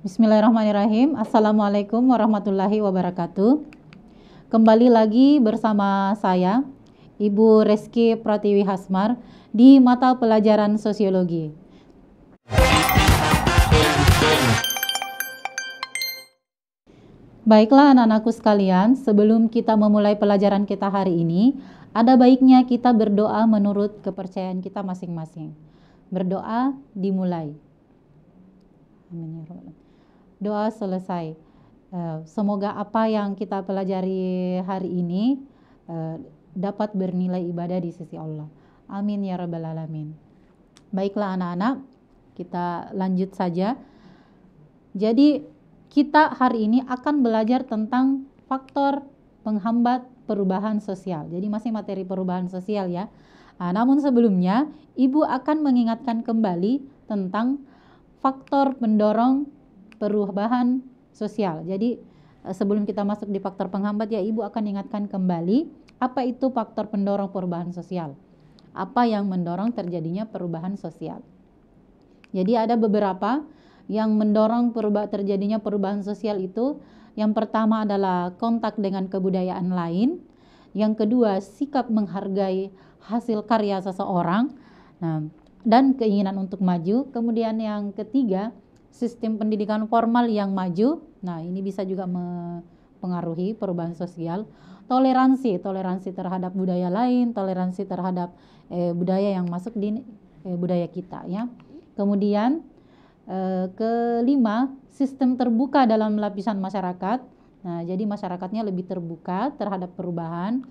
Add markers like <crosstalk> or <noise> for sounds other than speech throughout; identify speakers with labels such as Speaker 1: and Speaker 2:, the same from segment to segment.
Speaker 1: Bismillahirrahmanirrahim. Assalamualaikum warahmatullahi wabarakatuh. Kembali lagi bersama saya, Ibu Reski Pratiwi Hasmar di mata pelajaran sosiologi. Baiklah anak-anakku sekalian, sebelum kita memulai pelajaran kita hari ini, ada baiknya kita berdoa menurut kepercayaan kita masing-masing. Berdoa dimulai. Amin ya rabbal doa selesai. Eh, semoga apa yang kita pelajari hari ini eh, dapat bernilai ibadah di sisi Allah. Amin ya rabbal alamin. Baiklah anak-anak, kita lanjut saja. Jadi kita hari ini akan belajar tentang faktor penghambat perubahan sosial. Jadi masih materi perubahan sosial ya. Nah, namun sebelumnya, Ibu akan mengingatkan kembali tentang faktor pendorong perubahan sosial. Jadi eh, sebelum kita masuk di faktor penghambat ya Ibu akan ingatkan kembali apa itu faktor pendorong perubahan sosial. Apa yang mendorong terjadinya perubahan sosial. Jadi ada beberapa yang mendorong perubah, terjadinya perubahan sosial itu yang pertama adalah kontak dengan kebudayaan lain, yang kedua sikap menghargai hasil karya seseorang, nah, dan keinginan untuk maju. Kemudian yang ketiga sistem pendidikan formal yang maju. Nah, ini bisa juga mempengaruhi perubahan sosial. Toleransi, toleransi terhadap budaya lain, toleransi terhadap eh, budaya yang masuk di eh, budaya kita ya. Kemudian eh, kelima, sistem terbuka dalam lapisan masyarakat. Nah, jadi masyarakatnya lebih terbuka terhadap perubahan.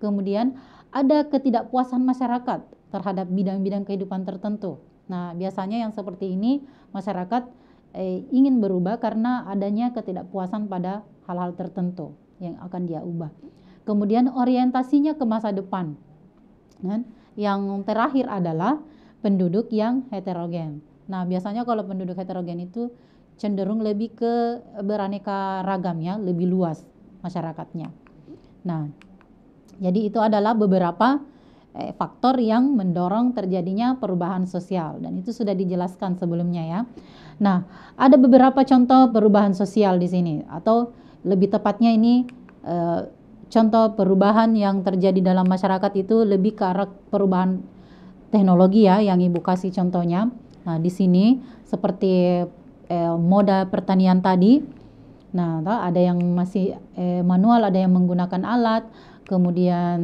Speaker 1: Kemudian ada ketidakpuasan masyarakat terhadap bidang-bidang kehidupan tertentu. Nah, biasanya yang seperti ini masyarakat eh, ingin berubah karena adanya ketidakpuasan pada hal-hal tertentu yang akan dia ubah. Kemudian orientasinya ke masa depan. Dan yang terakhir adalah penduduk yang heterogen. Nah, biasanya kalau penduduk heterogen itu cenderung lebih ke beraneka ragam ya, lebih luas masyarakatnya. Nah, jadi itu adalah beberapa Eh, faktor yang mendorong terjadinya perubahan sosial dan itu sudah dijelaskan sebelumnya ya. Nah, ada beberapa contoh perubahan sosial di sini atau lebih tepatnya ini e, contoh perubahan yang terjadi dalam masyarakat itu lebih ke arah perubahan teknologi ya yang Ibu kasih contohnya. Nah, di sini seperti e, moda pertanian tadi. Nah, ada yang masih e, manual, ada yang menggunakan alat, kemudian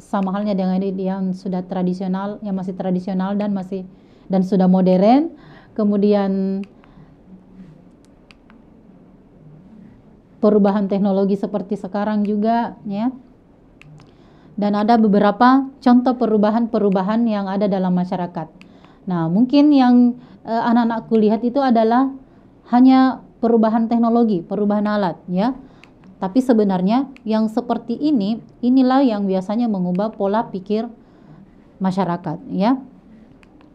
Speaker 1: sama halnya dengan yang sudah tradisional, yang masih tradisional dan masih dan sudah modern. Kemudian perubahan teknologi seperti sekarang juga ya. Dan ada beberapa contoh perubahan-perubahan yang ada dalam masyarakat. Nah, mungkin yang eh, anak-anakku lihat itu adalah hanya perubahan teknologi, perubahan alat ya tapi sebenarnya yang seperti ini inilah yang biasanya mengubah pola pikir masyarakat ya.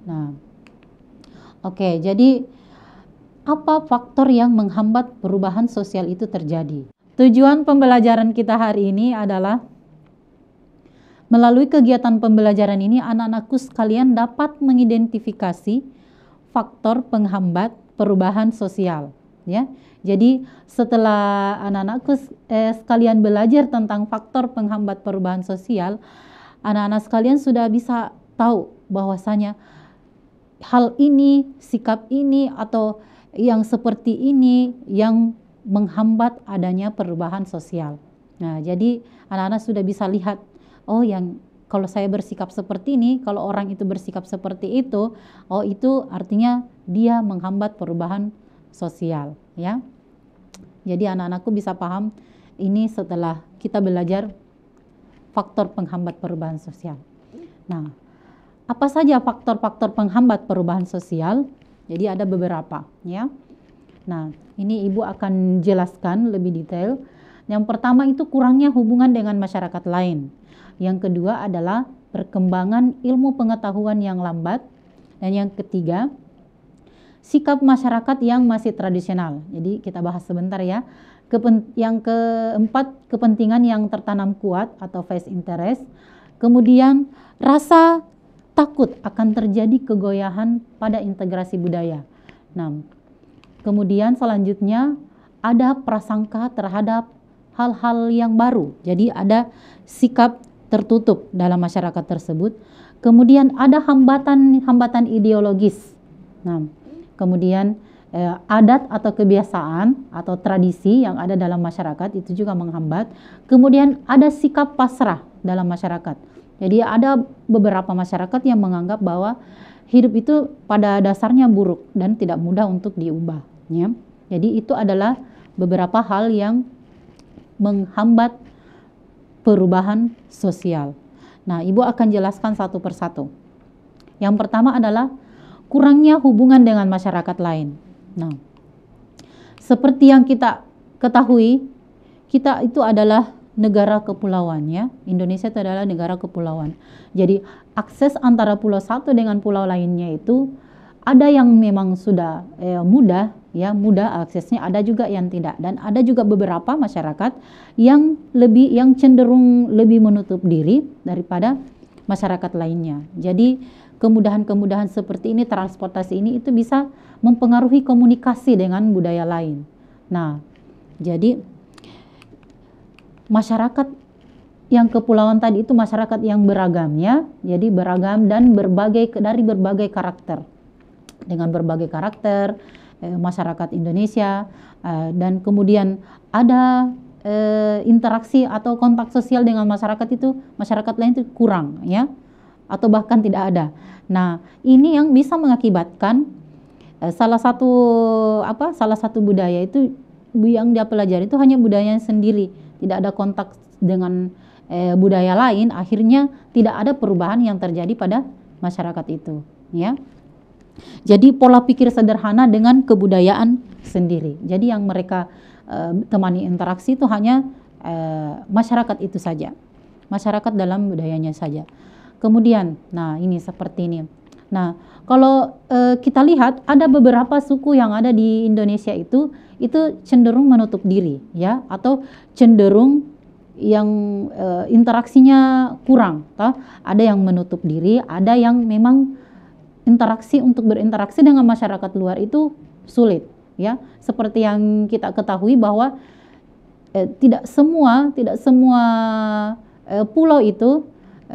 Speaker 1: Nah. Oke, jadi apa faktor yang menghambat perubahan sosial itu terjadi? Tujuan pembelajaran kita hari ini adalah melalui kegiatan pembelajaran ini anak-anakku sekalian dapat mengidentifikasi faktor penghambat perubahan sosial ya. Jadi setelah anak-anakku eh, sekalian belajar tentang faktor penghambat perubahan sosial, anak-anak sekalian sudah bisa tahu bahwasanya hal ini, sikap ini atau yang seperti ini yang menghambat adanya perubahan sosial. Nah, jadi anak-anak sudah bisa lihat, oh yang kalau saya bersikap seperti ini, kalau orang itu bersikap seperti itu, oh itu artinya dia menghambat perubahan sosial ya. Jadi anak-anakku bisa paham ini setelah kita belajar faktor penghambat perubahan sosial. Nah, apa saja faktor-faktor penghambat perubahan sosial? Jadi ada beberapa ya. Nah, ini Ibu akan jelaskan lebih detail. Yang pertama itu kurangnya hubungan dengan masyarakat lain. Yang kedua adalah perkembangan ilmu pengetahuan yang lambat dan yang ketiga sikap masyarakat yang masih tradisional. Jadi kita bahas sebentar ya. yang keempat, kepentingan yang tertanam kuat atau face interest. Kemudian rasa takut akan terjadi kegoyahan pada integrasi budaya. Nah, kemudian selanjutnya ada prasangka terhadap hal-hal yang baru. Jadi ada sikap tertutup dalam masyarakat tersebut. Kemudian ada hambatan-hambatan ideologis. Nah, kemudian eh, adat atau kebiasaan atau tradisi yang ada dalam masyarakat itu juga menghambat. Kemudian ada sikap pasrah dalam masyarakat. Jadi ada beberapa masyarakat yang menganggap bahwa hidup itu pada dasarnya buruk dan tidak mudah untuk diubah. Ya. Jadi itu adalah beberapa hal yang menghambat perubahan sosial. Nah, Ibu akan jelaskan satu persatu. Yang pertama adalah kurangnya hubungan dengan masyarakat lain. Nah, seperti yang kita ketahui, kita itu adalah negara kepulauan ya. Indonesia itu adalah negara kepulauan. Jadi akses antara pulau satu dengan pulau lainnya itu ada yang memang sudah eh, mudah ya, mudah aksesnya, ada juga yang tidak dan ada juga beberapa masyarakat yang lebih yang cenderung lebih menutup diri daripada masyarakat lainnya. Jadi kemudahan-kemudahan seperti ini, transportasi ini itu bisa mempengaruhi komunikasi dengan budaya lain. Nah, jadi masyarakat yang kepulauan tadi itu masyarakat yang beragam ya, jadi beragam dan berbagai dari berbagai karakter. Dengan berbagai karakter eh, masyarakat Indonesia eh, dan kemudian ada eh, interaksi atau kontak sosial dengan masyarakat itu masyarakat lain itu kurang ya atau bahkan tidak ada. Nah, ini yang bisa mengakibatkan eh, salah satu apa salah satu budaya itu yang dia pelajari itu hanya budaya sendiri, tidak ada kontak dengan eh, budaya lain, akhirnya tidak ada perubahan yang terjadi pada masyarakat itu, ya. Jadi pola pikir sederhana dengan kebudayaan sendiri. Jadi yang mereka eh, temani interaksi itu hanya eh, masyarakat itu saja, masyarakat dalam budayanya saja. Kemudian, nah ini seperti ini. Nah, kalau e, kita lihat ada beberapa suku yang ada di Indonesia itu itu cenderung menutup diri ya atau cenderung yang e, interaksinya kurang, toh. Ada yang menutup diri, ada yang memang interaksi untuk berinteraksi dengan masyarakat luar itu sulit ya. Seperti yang kita ketahui bahwa eh, tidak semua tidak semua eh, pulau itu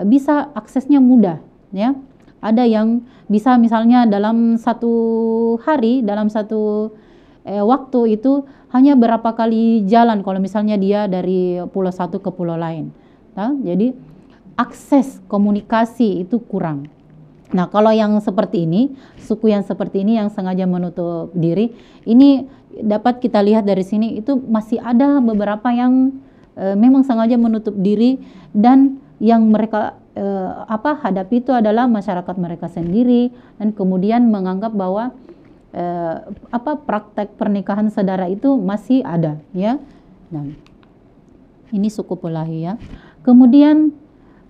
Speaker 1: bisa aksesnya mudah ya ada yang bisa misalnya dalam satu hari dalam satu eh, waktu itu hanya berapa kali jalan kalau misalnya dia dari pulau satu ke pulau lain nah, jadi akses komunikasi itu kurang Nah, kalau yang seperti ini, suku yang seperti ini yang sengaja menutup diri, ini dapat kita lihat dari sini itu masih ada beberapa yang e, memang sengaja menutup diri dan yang mereka eh, apa hadapi itu adalah masyarakat mereka sendiri dan kemudian menganggap bahwa eh, apa praktek pernikahan saudara itu masih ada ya. Nah, ini suku Pelahi ya. Kemudian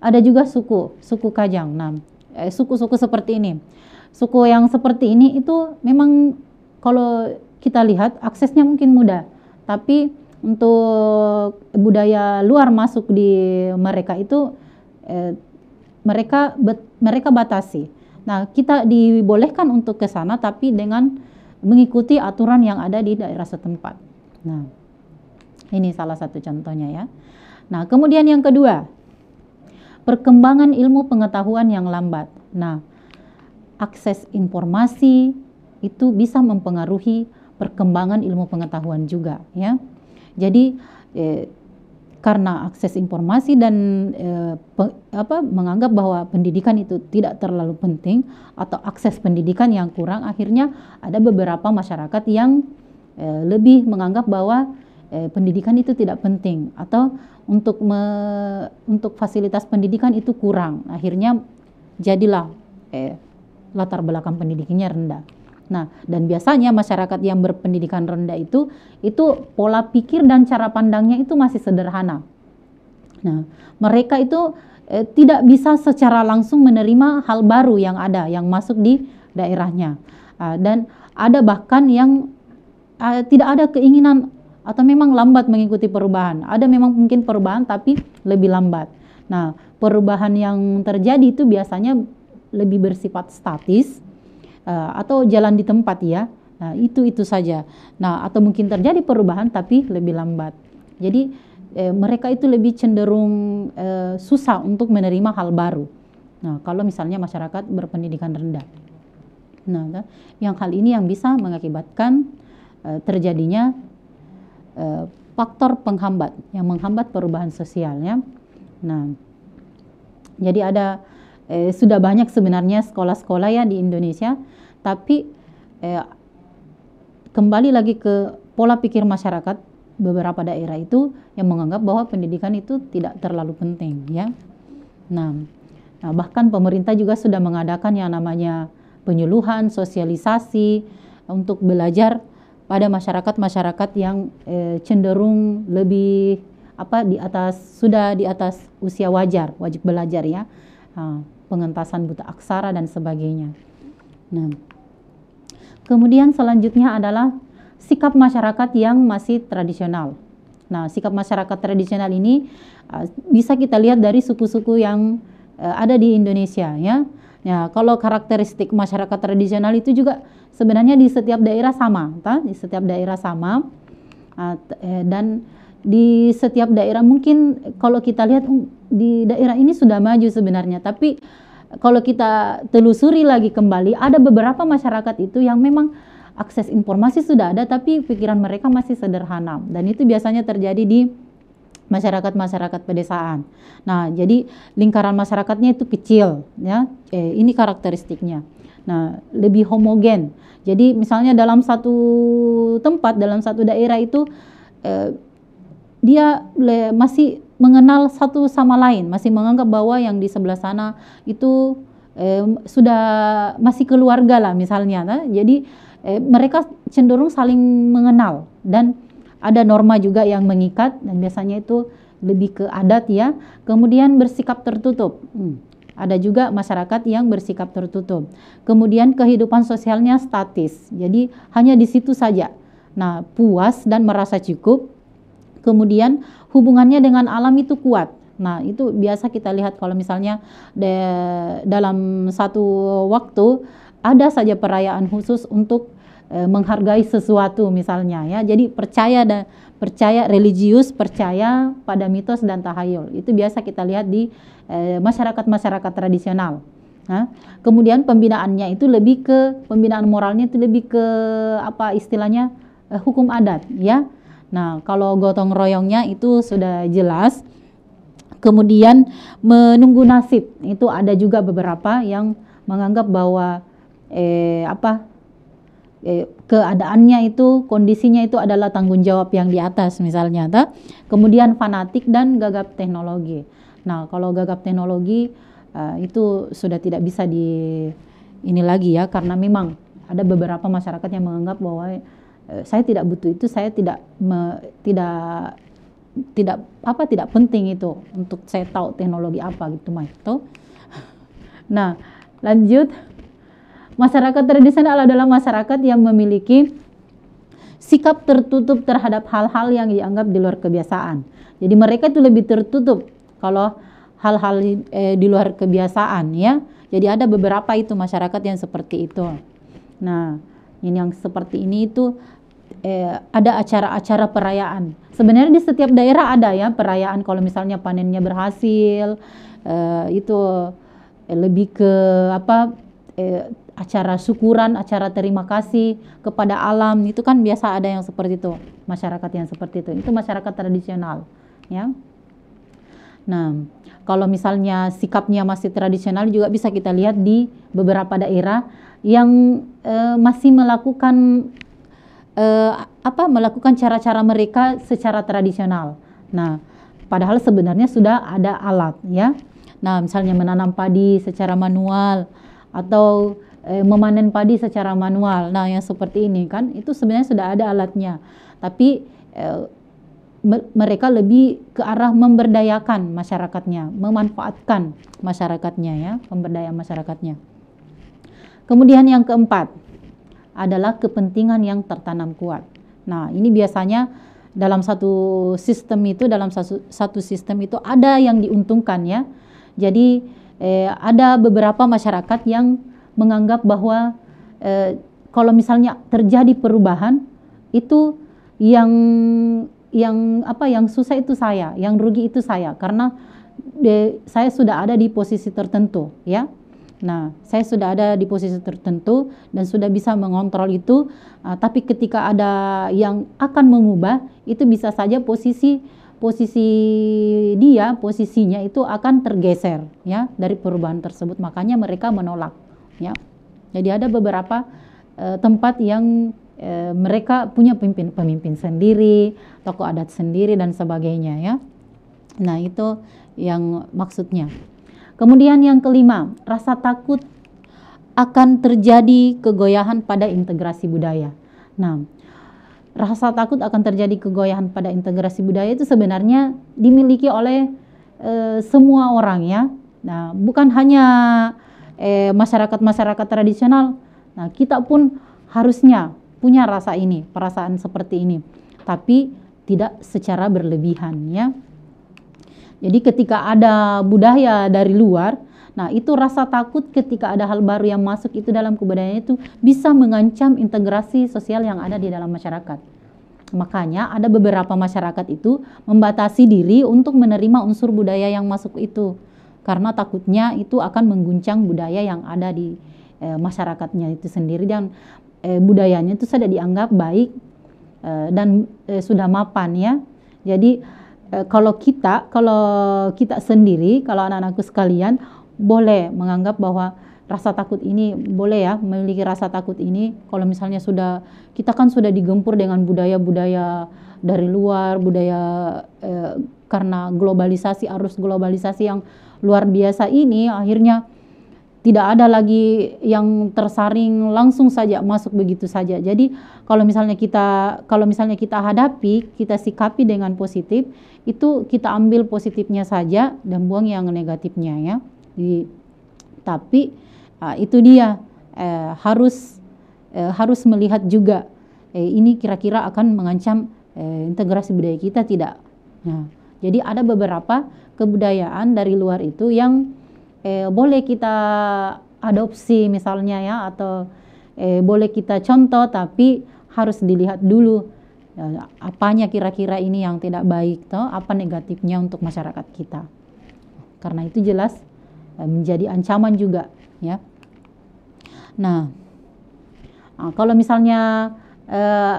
Speaker 1: ada juga suku suku Kajang. Nah, eh, suku-suku seperti ini. Suku yang seperti ini itu memang kalau kita lihat aksesnya mungkin mudah, tapi untuk budaya luar masuk di mereka itu eh, mereka mereka batasi. Nah, kita dibolehkan untuk ke sana tapi dengan mengikuti aturan yang ada di daerah setempat. Nah, ini salah satu contohnya ya. Nah, kemudian yang kedua, perkembangan ilmu pengetahuan yang lambat. Nah, akses informasi itu bisa mempengaruhi perkembangan ilmu pengetahuan juga ya. Jadi eh, karena akses informasi dan e, pe, apa menganggap bahwa pendidikan itu tidak terlalu penting atau akses pendidikan yang kurang akhirnya ada beberapa masyarakat yang e, lebih menganggap bahwa e, pendidikan itu tidak penting atau untuk me, untuk fasilitas pendidikan itu kurang akhirnya jadilah e, latar belakang pendidikannya rendah Nah, dan biasanya masyarakat yang berpendidikan rendah itu itu pola pikir dan cara pandangnya itu masih sederhana. Nah, mereka itu eh, tidak bisa secara langsung menerima hal baru yang ada yang masuk di daerahnya. Uh, dan ada bahkan yang uh, tidak ada keinginan atau memang lambat mengikuti perubahan. Ada memang mungkin perubahan tapi lebih lambat. Nah, perubahan yang terjadi itu biasanya lebih bersifat statis Eh, atau jalan di tempat ya. Nah, itu itu saja. Nah, atau mungkin terjadi perubahan tapi lebih lambat. Jadi eh, mereka itu lebih cenderung eh, susah untuk menerima hal baru. Nah, kalau misalnya masyarakat berpendidikan rendah. Nah, kan, yang hal ini yang bisa mengakibatkan eh, terjadinya eh, faktor penghambat yang menghambat perubahan sosialnya. Nah, jadi ada eh, sudah banyak sebenarnya sekolah-sekolah ya di Indonesia, tapi eh, kembali lagi ke pola pikir masyarakat beberapa daerah itu yang menganggap bahwa pendidikan itu tidak terlalu penting ya. Nah, nah bahkan pemerintah juga sudah mengadakan yang namanya penyuluhan, sosialisasi untuk belajar pada masyarakat-masyarakat yang eh, cenderung lebih apa di atas sudah di atas usia wajar, wajib belajar ya. Nah, pengentasan buta aksara dan sebagainya. Nah, kemudian selanjutnya adalah sikap masyarakat yang masih tradisional. Nah, sikap masyarakat tradisional ini uh, bisa kita lihat dari suku-suku yang uh, ada di Indonesia ya. Ya, kalau karakteristik masyarakat tradisional itu juga sebenarnya di setiap daerah sama, ta? di setiap daerah sama uh, eh, dan di setiap daerah mungkin kalau kita lihat hmm, di daerah ini sudah maju sebenarnya tapi kalau kita telusuri lagi kembali ada beberapa masyarakat itu yang memang akses informasi sudah ada tapi pikiran mereka masih sederhana dan itu biasanya terjadi di masyarakat-masyarakat pedesaan. Nah, jadi lingkaran masyarakatnya itu kecil ya. Eh, ini karakteristiknya. Nah, lebih homogen. Jadi misalnya dalam satu tempat, dalam satu daerah itu eh, dia masih mengenal satu sama lain, masih menganggap bahwa yang di sebelah sana itu eh, sudah masih keluarga lah misalnya. Nah, jadi eh, mereka cenderung saling mengenal dan ada norma juga yang mengikat dan biasanya itu lebih ke adat ya. Kemudian bersikap tertutup. Hmm. Ada juga masyarakat yang bersikap tertutup. Kemudian kehidupan sosialnya statis. Jadi hanya di situ saja. Nah, puas dan merasa cukup kemudian hubungannya dengan alam itu kuat. Nah, itu biasa kita lihat kalau misalnya de, dalam satu waktu ada saja perayaan khusus untuk e, menghargai sesuatu misalnya ya. Jadi percaya dan percaya religius, percaya pada mitos dan tahayul. Itu biasa kita lihat di e, masyarakat-masyarakat tradisional. Nah, kemudian pembinaannya itu lebih ke pembinaan moralnya itu lebih ke apa istilahnya e, hukum adat ya Nah, kalau gotong royongnya itu sudah jelas. Kemudian menunggu nasib itu ada juga beberapa yang menganggap bahwa eh, apa eh, keadaannya itu kondisinya itu adalah tanggung jawab yang di atas misalnya. Ta? Kemudian fanatik dan gagap teknologi. Nah, kalau gagap teknologi uh, itu sudah tidak bisa di ini lagi ya karena memang ada beberapa masyarakat yang menganggap bahwa Eh, saya tidak butuh itu saya tidak me, tidak tidak apa tidak penting itu untuk saya tahu teknologi apa gitu mah itu <laughs> nah lanjut masyarakat tradisional adalah masyarakat yang memiliki sikap tertutup terhadap hal-hal yang dianggap di luar kebiasaan jadi mereka itu lebih tertutup kalau hal-hal eh, di luar kebiasaan ya jadi ada beberapa itu masyarakat yang seperti itu nah ini yang seperti ini itu eh, ada acara-acara perayaan. Sebenarnya di setiap daerah ada ya perayaan kalau misalnya panennya berhasil eh, itu eh, lebih ke apa eh, acara syukuran, acara terima kasih kepada alam itu kan biasa ada yang seperti itu masyarakat yang seperti itu itu masyarakat tradisional ya. Nah, kalau misalnya sikapnya masih tradisional juga bisa kita lihat di beberapa daerah yang e, masih melakukan uh, apa melakukan cara-cara mereka secara tradisional. Nah, padahal sebenarnya sudah ada alat ya. Nah, misalnya menanam padi secara manual atau eh, memanen padi secara manual. Nah, yang seperti ini kan itu sebenarnya sudah ada alatnya. Tapi eh, mereka lebih ke arah memberdayakan masyarakatnya, memanfaatkan masyarakatnya ya, pemberdayaan masyarakatnya. Kemudian yang keempat, adalah kepentingan yang tertanam kuat. Nah, ini biasanya dalam satu sistem itu dalam satu, satu sistem itu ada yang diuntungkan ya. Jadi eh, ada beberapa masyarakat yang menganggap bahwa eh, kalau misalnya terjadi perubahan itu yang yang apa yang susah itu saya, yang rugi itu saya karena de, saya sudah ada di posisi tertentu ya. Nah, saya sudah ada di posisi tertentu dan sudah bisa mengontrol itu, uh, tapi ketika ada yang akan mengubah, itu bisa saja posisi posisi dia, posisinya itu akan tergeser ya dari perubahan tersebut. Makanya mereka menolak ya. Jadi ada beberapa uh, tempat yang E, mereka punya pemimpin pemimpin sendiri, tokoh adat sendiri dan sebagainya ya. Nah, itu yang maksudnya. Kemudian yang kelima, rasa takut akan terjadi kegoyahan pada integrasi budaya. Nah, rasa takut akan terjadi kegoyahan pada integrasi budaya itu sebenarnya dimiliki oleh e, semua orang ya. Nah, bukan hanya eh, masyarakat-masyarakat e, tradisional. Nah, kita pun harusnya punya rasa ini, perasaan seperti ini. Tapi tidak secara berlebihan ya. Jadi ketika ada budaya dari luar, nah itu rasa takut ketika ada hal baru yang masuk itu dalam kebudayaan itu bisa mengancam integrasi sosial yang ada di dalam masyarakat. Makanya ada beberapa masyarakat itu membatasi diri untuk menerima unsur budaya yang masuk itu karena takutnya itu akan mengguncang budaya yang ada di e, masyarakatnya itu sendiri dan e, budayanya itu sudah dianggap baik e, dan e, sudah mapan ya. Jadi Eh, kalau kita kalau kita sendiri kalau anak-anakku sekalian boleh menganggap bahwa rasa takut ini boleh ya memiliki rasa takut ini kalau misalnya sudah kita kan sudah digempur dengan budaya-budaya dari luar budaya eh, karena globalisasi arus globalisasi yang luar biasa ini akhirnya tidak ada lagi yang tersaring langsung saja masuk begitu saja. Jadi kalau misalnya kita kalau misalnya kita hadapi, kita sikapi dengan positif, itu kita ambil positifnya saja dan buang yang negatifnya ya. Di, tapi uh, itu dia eh, harus eh, harus melihat juga eh, ini kira-kira akan mengancam eh, integrasi budaya kita tidak. Nah, jadi ada beberapa kebudayaan dari luar itu yang eh, boleh kita adopsi misalnya ya atau eh, boleh kita contoh tapi harus dilihat dulu ya, apanya kira-kira ini yang tidak baik toh apa negatifnya untuk masyarakat kita karena itu jelas eh, menjadi ancaman juga ya nah, nah kalau misalnya eh,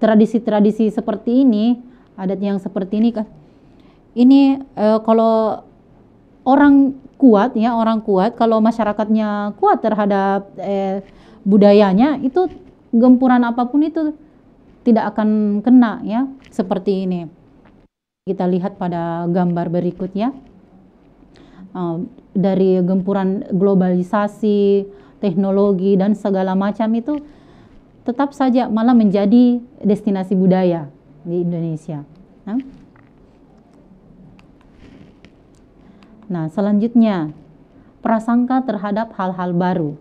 Speaker 1: tradisi-tradisi eh, seperti ini adat yang seperti ini kan ini eh, kalau orang kuat ya orang kuat kalau masyarakatnya kuat terhadap eh, budayanya itu gempuran apapun itu tidak akan kena ya seperti ini kita lihat pada gambar berikutnya eh, dari gempuran globalisasi teknologi dan segala macam itu tetap saja malah menjadi destinasi budaya di Indonesia. Nah. Nah, selanjutnya prasangka terhadap hal-hal baru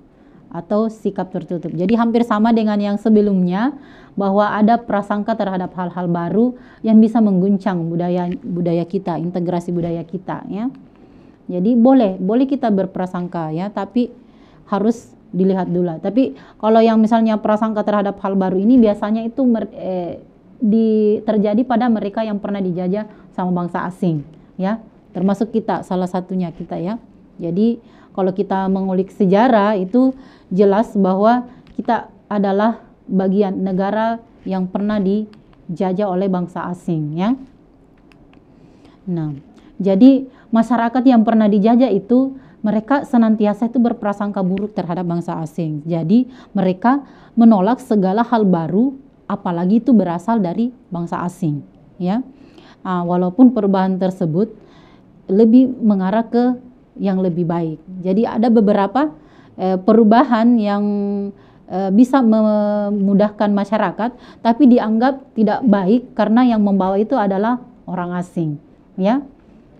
Speaker 1: atau sikap tertutup. Jadi hampir sama dengan yang sebelumnya bahwa ada prasangka terhadap hal-hal baru yang bisa mengguncang budaya budaya kita, integrasi budaya kita ya. Jadi boleh, boleh kita berprasangka ya, tapi harus dilihat dulu. Tapi kalau yang misalnya prasangka terhadap hal baru ini biasanya itu mer, eh, di, terjadi pada mereka yang pernah dijajah sama bangsa asing ya termasuk kita salah satunya kita ya. Jadi kalau kita mengulik sejarah itu jelas bahwa kita adalah bagian negara yang pernah dijajah oleh bangsa asing ya. Nah, jadi masyarakat yang pernah dijajah itu mereka senantiasa itu berprasangka buruk terhadap bangsa asing. Jadi mereka menolak segala hal baru, apalagi itu berasal dari bangsa asing. Ya, nah, walaupun perubahan tersebut lebih mengarah ke yang lebih baik. Jadi ada beberapa eh, perubahan yang eh, bisa memudahkan masyarakat, tapi dianggap tidak baik karena yang membawa itu adalah orang asing, ya.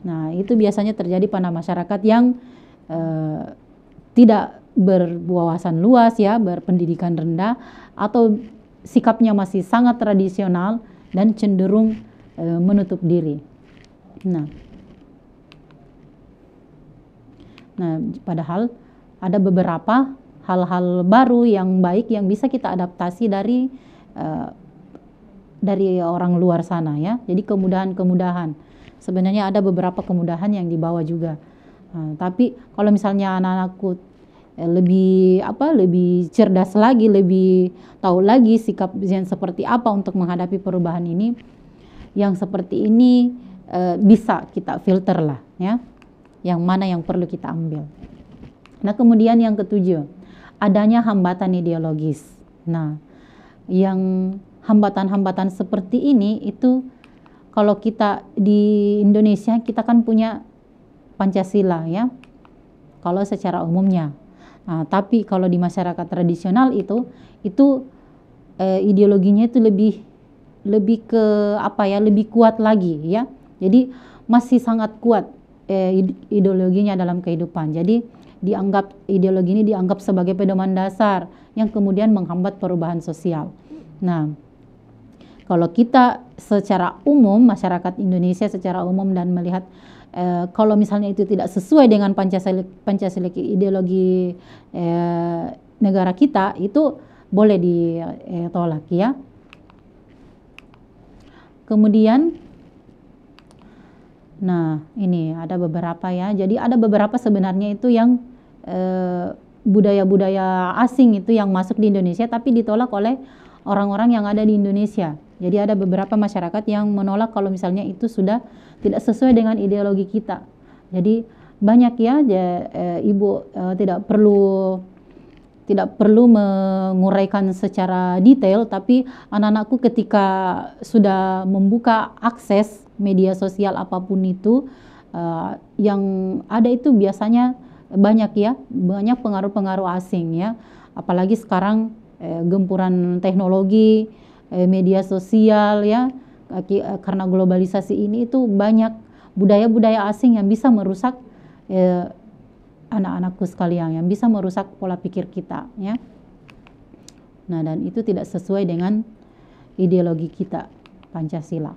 Speaker 1: Nah itu biasanya terjadi pada masyarakat yang eh, tidak berwawasan luas ya, berpendidikan rendah atau sikapnya masih sangat tradisional dan cenderung eh, menutup diri. Nah, Nah, padahal ada beberapa hal-hal baru yang baik yang bisa kita adaptasi dari uh, dari orang luar sana ya. Jadi kemudahan-kemudahan. Sebenarnya ada beberapa kemudahan yang dibawa juga. Uh, tapi kalau misalnya anak-anakku eh, lebih apa lebih cerdas lagi, lebih tahu lagi sikap yang seperti apa untuk menghadapi perubahan ini yang seperti ini bisa kita filter lah ya yang mana yang perlu kita ambil. Nah, kemudian yang ketujuh, adanya hambatan ideologis. Nah, yang hambatan-hambatan seperti ini itu kalau kita di Indonesia kita kan punya Pancasila ya. Kalau secara umumnya. Nah, tapi kalau di masyarakat tradisional itu itu eh, ideologinya itu lebih lebih ke apa ya, lebih kuat lagi ya. Jadi masih sangat kuat eh, ideologinya dalam kehidupan. Jadi dianggap ideologi ini dianggap sebagai pedoman dasar yang kemudian menghambat perubahan sosial. Nah, kalau kita secara umum masyarakat Indonesia secara umum dan melihat eh, kalau misalnya itu tidak sesuai dengan Pancasila Pancasila ideologi eh, negara kita itu boleh ditolak eh, ya. Kemudian Nah, ini ada beberapa ya. Jadi ada beberapa sebenarnya itu yang eh, budaya-budaya eh, asing itu yang masuk di Indonesia tapi ditolak oleh orang-orang yang ada di Indonesia. Jadi ada beberapa masyarakat yang menolak kalau misalnya itu sudah tidak sesuai dengan ideologi kita. Jadi banyak ya, ya eh, ibu eh, tidak perlu tidak perlu menguraikan secara detail, tapi anak-anakku ketika sudah membuka akses media sosial apapun itu uh, yang ada itu biasanya banyak ya banyak pengaruh-pengaruh asing ya apalagi sekarang eh, gempuran teknologi eh, media sosial ya eh, karena globalisasi ini itu banyak budaya-budaya asing yang bisa merusak eh, anak-anakku sekalian yang bisa merusak pola pikir kita ya nah dan itu tidak sesuai dengan ideologi kita Pancasila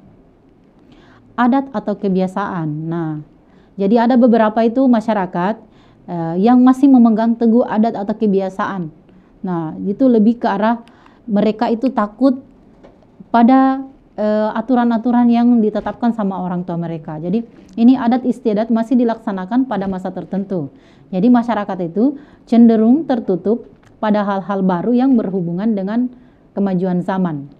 Speaker 1: adat atau kebiasaan. Nah, jadi ada beberapa itu masyarakat eh, yang masih memegang teguh adat atau kebiasaan. Nah, itu lebih ke arah mereka itu takut pada eh, aturan-aturan yang ditetapkan sama orang tua mereka. Jadi ini adat istiadat masih dilaksanakan pada masa tertentu. Jadi masyarakat itu cenderung tertutup pada hal-hal baru yang berhubungan dengan kemajuan zaman.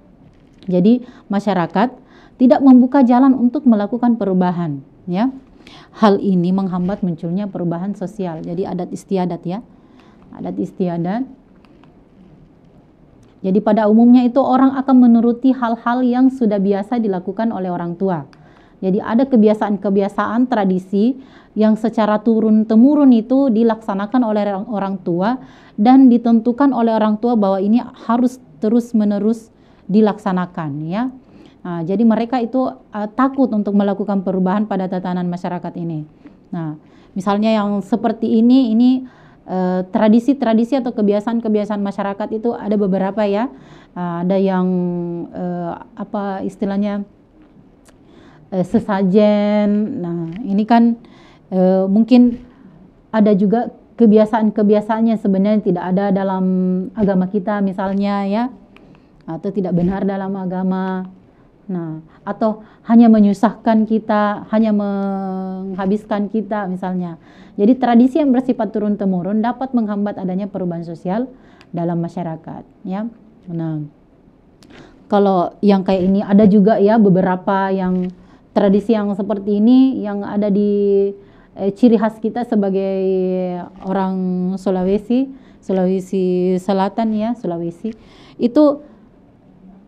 Speaker 1: Jadi masyarakat tidak membuka jalan untuk melakukan perubahan, ya. Hal ini menghambat munculnya perubahan sosial. Jadi adat istiadat ya. Adat istiadat. Jadi pada umumnya itu orang akan menuruti hal-hal yang sudah biasa dilakukan oleh orang tua. Jadi ada kebiasaan-kebiasaan tradisi yang secara turun temurun itu dilaksanakan oleh orang tua dan ditentukan oleh orang tua bahwa ini harus terus menerus dilaksanakan ya. Nah, jadi mereka itu uh, takut untuk melakukan perubahan pada tatanan masyarakat ini. Nah, misalnya yang seperti ini, ini eh, tradisi-tradisi uh, atau kebiasaan-kebiasaan masyarakat itu ada beberapa ya. Uh, ada yang uh, apa istilahnya uh, sesajen. Nah, ini kan uh, mungkin ada juga kebiasaan-kebiasaannya sebenarnya tidak ada dalam agama kita misalnya ya, atau tidak benar dalam agama. Nah, atau hanya menyusahkan kita, hanya menghabiskan kita misalnya. Jadi tradisi yang bersifat turun temurun dapat menghambat adanya perubahan sosial dalam masyarakat, ya. Nah, kalau yang kayak ini ada juga ya beberapa yang tradisi yang seperti ini yang ada di eh, ciri khas kita sebagai orang Sulawesi, Sulawesi Selatan ya, Sulawesi. Itu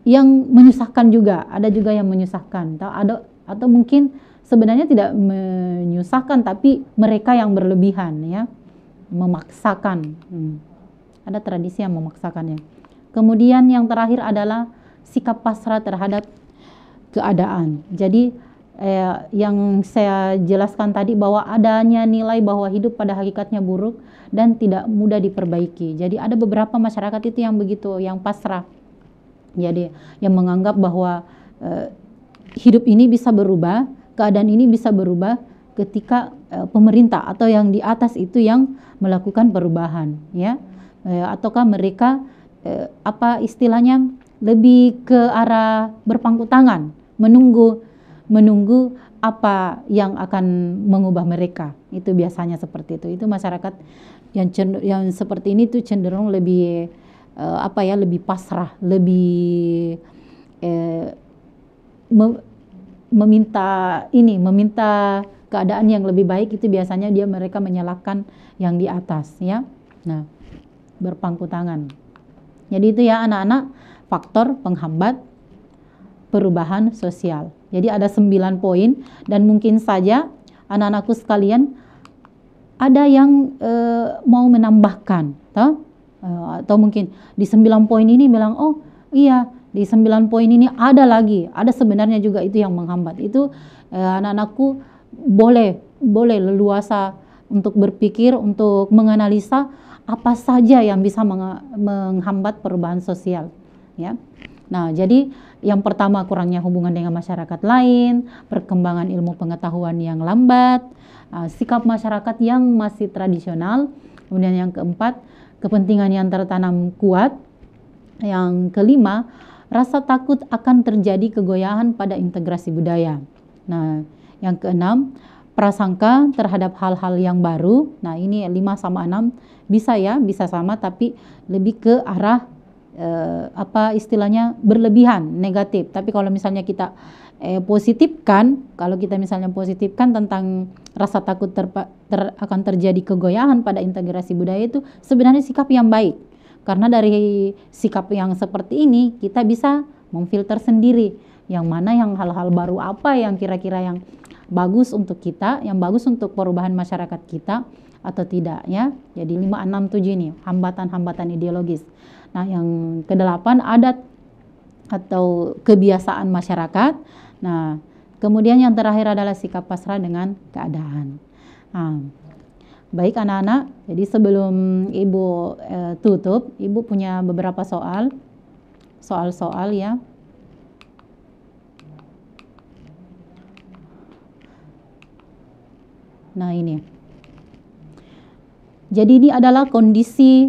Speaker 1: yang menyusahkan juga, ada juga yang menyusahkan. Atau ada atau mungkin sebenarnya tidak menyusahkan tapi mereka yang berlebihan ya, memaksakan. Hmm. Ada tradisi yang memaksakannya. Kemudian yang terakhir adalah sikap pasrah terhadap keadaan. Jadi eh, yang saya jelaskan tadi bahwa adanya nilai bahwa hidup pada hakikatnya buruk dan tidak mudah diperbaiki. Jadi ada beberapa masyarakat itu yang begitu, yang pasrah jadi yang menganggap bahwa eh, hidup ini bisa berubah, keadaan ini bisa berubah ketika eh, pemerintah atau yang di atas itu yang melakukan perubahan, ya. Eh, ataukah mereka eh, apa istilahnya lebih ke arah berpangku tangan, menunggu menunggu apa yang akan mengubah mereka. Itu biasanya seperti itu. Itu masyarakat yang yang seperti ini tuh cenderung lebih uh, apa ya lebih pasrah, lebih eh, mem meminta ini, meminta keadaan yang lebih baik itu biasanya dia mereka menyalahkan yang di atas ya. Nah, berpangku tangan. Jadi itu ya anak-anak faktor penghambat perubahan sosial. Jadi ada sembilan poin dan mungkin saja anak-anakku sekalian ada yang e, mau menambahkan, toh? Eh, atau mungkin di sembilan poin ini bilang oh iya di sembilan poin ini ada lagi ada sebenarnya juga itu yang menghambat itu uh, anak-anakku boleh boleh leluasa untuk berpikir untuk menganalisa apa saja yang bisa menghambat perubahan sosial ya Nah, jadi yang pertama kurangnya hubungan dengan masyarakat lain, perkembangan ilmu pengetahuan yang lambat, eh, sikap masyarakat yang masih tradisional. Kemudian yang keempat, kepentingan yang tertanam kuat. Yang kelima, rasa takut akan terjadi kegoyahan pada integrasi budaya. Nah, yang keenam, prasangka terhadap hal-hal yang baru. Nah, ini lima sama enam bisa ya, bisa sama tapi lebih ke arah eh, apa istilahnya berlebihan negatif tapi kalau misalnya kita eh, positifkan kalau kita misalnya positifkan tentang rasa takut terpa, ter, akan terjadi kegoyahan pada integrasi budaya itu sebenarnya sikap yang baik karena dari sikap yang seperti ini kita bisa memfilter sendiri yang mana yang hal-hal baru apa yang kira-kira yang bagus untuk kita yang bagus untuk perubahan masyarakat kita atau tidak ya jadi 5 6 7 ini hambatan-hambatan ideologis Nah, yang kedelapan adat atau kebiasaan masyarakat. Nah, kemudian yang terakhir adalah sikap pasrah dengan keadaan. Nah, baik anak-anak, jadi sebelum ibu eh, tutup, ibu punya beberapa soal, soal-soal ya. Nah ini. Jadi ini adalah kondisi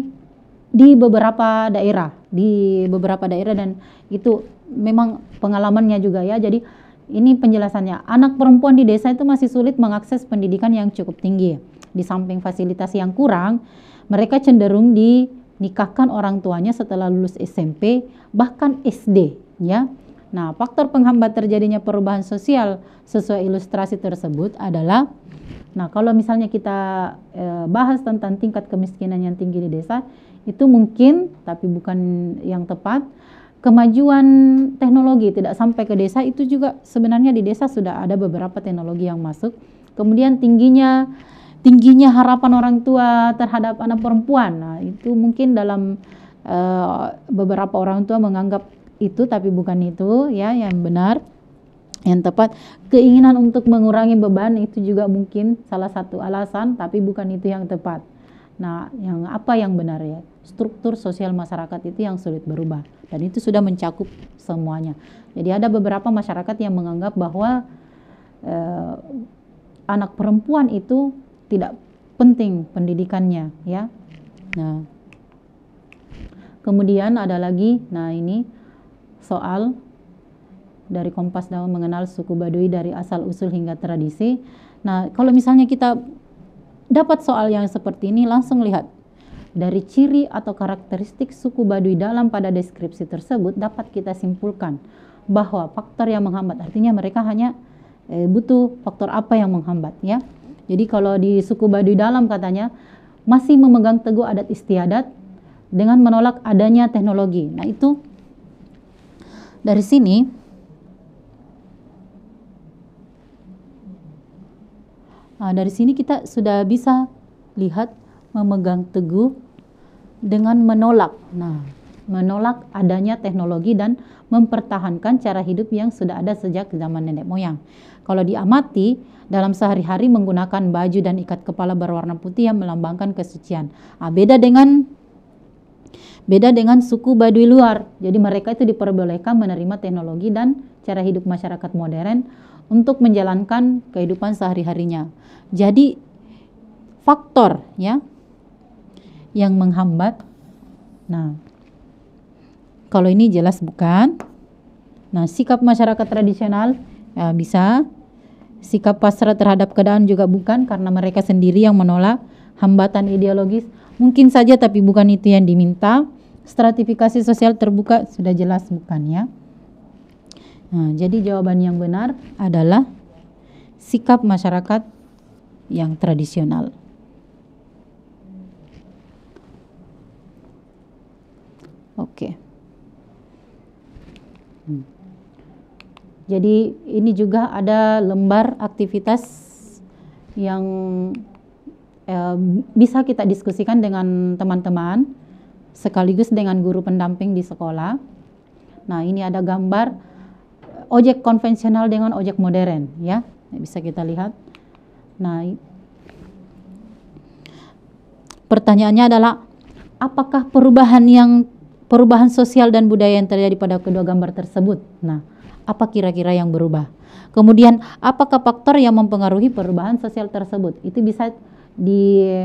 Speaker 1: di beberapa daerah, di beberapa daerah dan itu memang pengalamannya juga ya. Jadi ini penjelasannya. Anak perempuan di desa itu masih sulit mengakses pendidikan yang cukup tinggi. Di samping fasilitas yang kurang, mereka cenderung dinikahkan orang tuanya setelah lulus SMP bahkan SD ya. Nah, faktor penghambat terjadinya perubahan sosial sesuai ilustrasi tersebut adalah Nah, kalau misalnya kita e, bahas tentang tingkat kemiskinan yang tinggi di desa, itu mungkin tapi bukan yang tepat. Kemajuan teknologi tidak sampai ke desa itu juga sebenarnya di desa sudah ada beberapa teknologi yang masuk. Kemudian tingginya tingginya harapan orang tua terhadap anak perempuan. Nah, itu mungkin dalam uh, beberapa orang tua menganggap itu tapi bukan itu ya yang benar yang tepat keinginan untuk mengurangi beban itu juga mungkin salah satu alasan tapi bukan itu yang tepat nah yang apa yang benar ya struktur sosial masyarakat itu yang sulit berubah dan itu sudah mencakup semuanya. Jadi ada beberapa masyarakat yang menganggap bahwa eh, anak perempuan itu tidak penting pendidikannya, ya. Nah, kemudian ada lagi, nah ini soal dari Kompas Daun mengenal suku Baduy dari asal usul hingga tradisi. Nah, kalau misalnya kita dapat soal yang seperti ini, langsung lihat dari ciri atau karakteristik suku Baduy dalam pada deskripsi tersebut dapat kita simpulkan bahwa faktor yang menghambat artinya mereka hanya eh, butuh faktor apa yang menghambat ya. Jadi kalau di suku Baduy dalam katanya masih memegang teguh adat istiadat dengan menolak adanya teknologi. Nah, itu dari sini Nah, dari sini kita sudah bisa lihat memegang teguh dengan menolak. Nah, menolak adanya teknologi dan mempertahankan cara hidup yang sudah ada sejak zaman nenek moyang. Kalau diamati, dalam sehari-hari menggunakan baju dan ikat kepala berwarna putih yang melambangkan kesucian. Nah, beda dengan beda dengan suku Baduy luar. Jadi mereka itu diperbolehkan menerima teknologi dan cara hidup masyarakat modern untuk menjalankan kehidupan sehari-harinya. Jadi faktor ya yang menghambat. Nah, kalau ini jelas bukan. Nah, sikap masyarakat tradisional ya, bisa. Sikap pasrah terhadap keadaan juga bukan karena mereka sendiri yang menolak hambatan ideologis. Mungkin saja tapi bukan itu yang diminta. Stratifikasi sosial terbuka sudah jelas bukan ya. Nah, jadi jawaban yang benar adalah sikap masyarakat yang tradisional. Oke. Hmm. Jadi ini juga ada lembar aktivitas yang eh, bisa kita diskusikan dengan teman-teman sekaligus dengan guru pendamping di sekolah. Nah, ini ada gambar ojek konvensional dengan ojek modern ya. Bisa kita lihat. Nah, pertanyaannya adalah apakah perubahan yang perubahan sosial dan budaya yang terjadi pada kedua gambar tersebut. Nah, apa kira-kira yang berubah? Kemudian, apakah faktor yang mempengaruhi perubahan sosial tersebut? Itu bisa di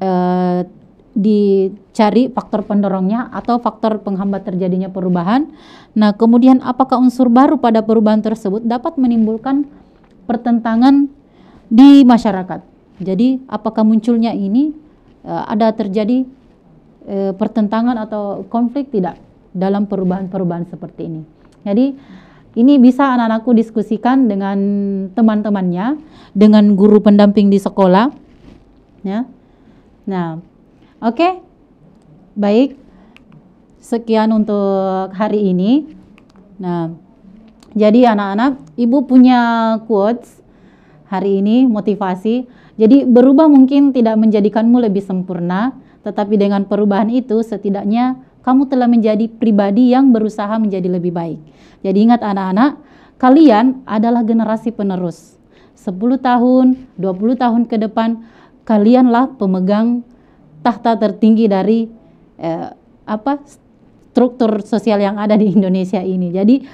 Speaker 1: uh, dicari faktor pendorongnya atau faktor penghambat terjadinya perubahan. Nah, kemudian apakah unsur baru pada perubahan tersebut dapat menimbulkan pertentangan di masyarakat? Jadi, apakah munculnya ini eh, ada terjadi e, pertentangan atau konflik tidak dalam perubahan-perubahan seperti ini. Jadi ini bisa anak-anakku diskusikan dengan teman-temannya, dengan guru pendamping di sekolah. Ya. Nah, oke. Okay. Baik. Sekian untuk hari ini. Nah, jadi anak-anak, Ibu punya quotes hari ini motivasi. Jadi berubah mungkin tidak menjadikanmu lebih sempurna, tetapi dengan perubahan itu setidaknya kamu telah menjadi pribadi yang berusaha menjadi lebih baik. Jadi ingat anak-anak, kalian adalah generasi penerus. 10 tahun, 20 tahun ke depan kalianlah pemegang tahta tertinggi dari eh, apa struktur sosial yang ada di Indonesia ini. Jadi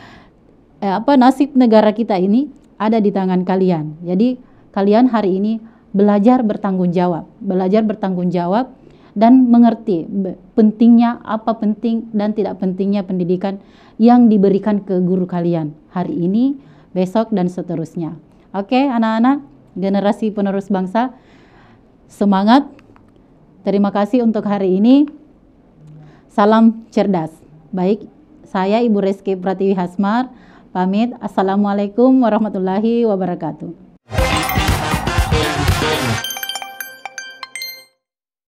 Speaker 1: eh, apa nasib negara kita ini ada di tangan kalian. Jadi kalian hari ini belajar bertanggung jawab, belajar bertanggung jawab dan mengerti pentingnya apa penting dan tidak pentingnya pendidikan yang diberikan ke guru kalian hari ini, besok dan seterusnya. Oke, anak-anak, generasi penerus bangsa, semangat. Terima kasih untuk hari ini. Salam cerdas. Baik, saya Ibu Reski Pratiwi Hasmar pamit. Assalamualaikum warahmatullahi wabarakatuh.